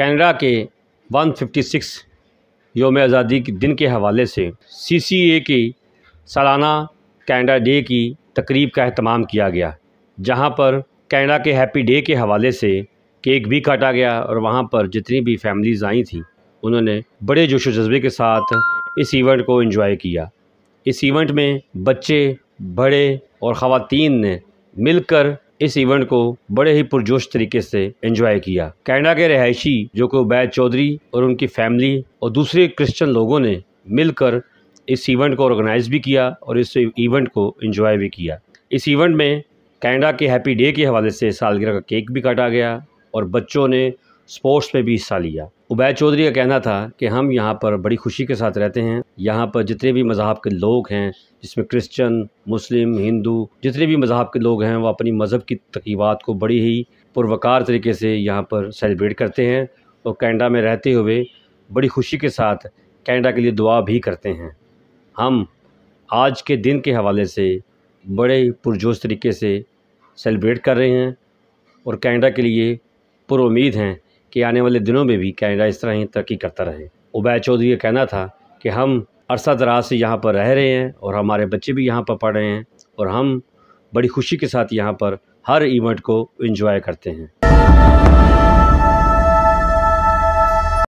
Canada के 156 योम आज़ादी के दिन के हवाले से सी सी ए की सालाना कैनेडा डे की तकरीब का अहतमाम किया गया जहाँ पर कैनेडा के हैप्पी डे के हवाले से केक भी काटा गया और वहाँ पर जितनी भी फैमिलीज़ आई थी उन्होंने बड़े जोश जज्बे के साथ इस इवेंट को इन्जॉय किया इस इवेंट में बच्चे बड़े और ख़वान ने मिलकर इस इवेंट को बड़े ही पुरजोश तरीके से एंजॉय किया कैनेडा के रहायशी जो कि उबैद चौधरी और उनकी फैमिली और दूसरे क्रिश्चियन लोगों ने मिलकर इस इवेंट को ऑर्गेनाइज भी किया और इस इवेंट को एंजॉय भी किया इस इवेंट में कैनेडा के हैप्पी डे के हवाले से सालगिरह का केक भी काटा गया और बच्चों ने स्पोर्ट्स में भी हिस्सा लिया उबैद चौधरी का कहना था कि हम यहाँ पर बड़ी खुशी के साथ रहते हैं यहाँ पर जितने भी मज़हब के लोग हैं जिसमें क्रिश्चियन मुस्लिम हिंदू जितने भी मज़हब के लोग हैं वो अपनी मज़हब की तकीबात को बड़ी ही पुरवकार तरीके से यहाँ पर सेलिब्रेट करते हैं और कैनेडा में रहते हुए बड़ी खुशी के साथ कैनेडा के लिए दुआ भी करते हैं हम आज के दिन के हवाले से बड़े पुरजोश तरीके से सेलिब्रेट कर रहे हैं और कैनेडा के लिए पुरुद हैं कि आने वाले दिनों में भी कैनेडा इस तरह ही तरक्की करता रहे उबै चौधरी का कहना था कि हम अरसा दराज से यहाँ पर रह रहे हैं और हमारे बच्चे भी यहाँ पर पढ़ रहे हैं और हम बड़ी खुशी के साथ यहाँ पर हर इवेंट को इन्जॉय करते हैं